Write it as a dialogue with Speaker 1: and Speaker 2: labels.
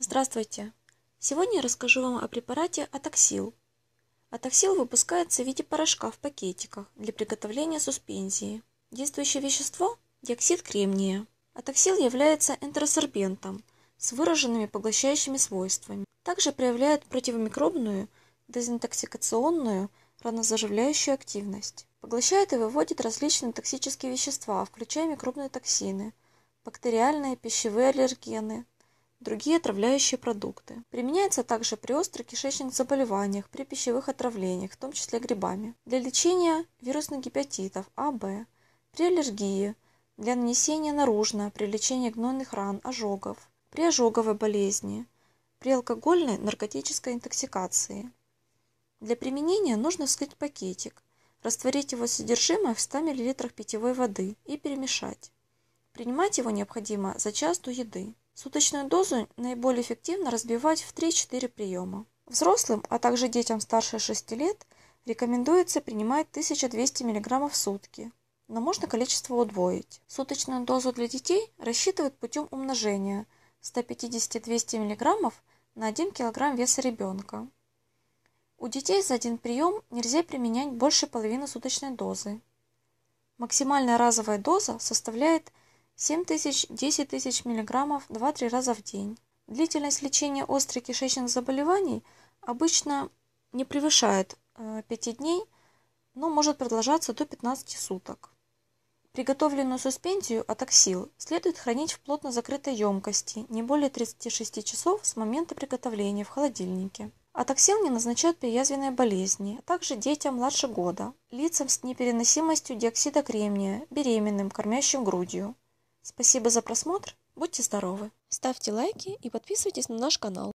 Speaker 1: Здравствуйте! Сегодня я расскажу вам о препарате Атоксил. Атоксил выпускается в виде порошка в пакетиках для приготовления суспензии. Действующее вещество – диоксид кремния. Атоксил является энтеросорбентом с выраженными поглощающими свойствами. Также проявляет противомикробную, дезинтоксикационную, ранозаживляющую активность. Поглощает и выводит различные токсические вещества, включая микробные токсины, бактериальные пищевые аллергены, другие отравляющие продукты. Применяется также при острых кишечных заболеваниях, при пищевых отравлениях, в том числе грибами, для лечения вирусных гепатитов А, Б, при аллергии, для нанесения наружно, при лечении гнойных ран, ожогов, при ожоговой болезни, при алкогольной наркотической интоксикации. Для применения нужно вскрыть пакетик, растворить его содержимое в 100 мл питьевой воды и перемешать. Принимать его необходимо за час до еды. Суточную дозу наиболее эффективно разбивать в 3-4 приема. Взрослым, а также детям старше 6 лет рекомендуется принимать 1200 мг в сутки, но можно количество удвоить. Суточную дозу для детей рассчитывают путем умножения 150-200 мг на 1 кг веса ребенка. У детей за один прием нельзя применять больше половины суточной дозы. Максимальная разовая доза составляет 7 тысяч, 10 тысяч миллиграммов 2-3 раза в день. Длительность лечения острых кишечных заболеваний обычно не превышает 5 э, дней, но может продолжаться до 15 суток. Приготовленную суспензию атоксил следует хранить в плотно закрытой емкости не более 36 часов с момента приготовления в холодильнике. Атоксил не назначают при язвенной болезни, а также детям младше года, лицам с непереносимостью диоксида кремния, беременным, кормящим грудью, Спасибо за просмотр, будьте здоровы, ставьте лайки и подписывайтесь на наш канал.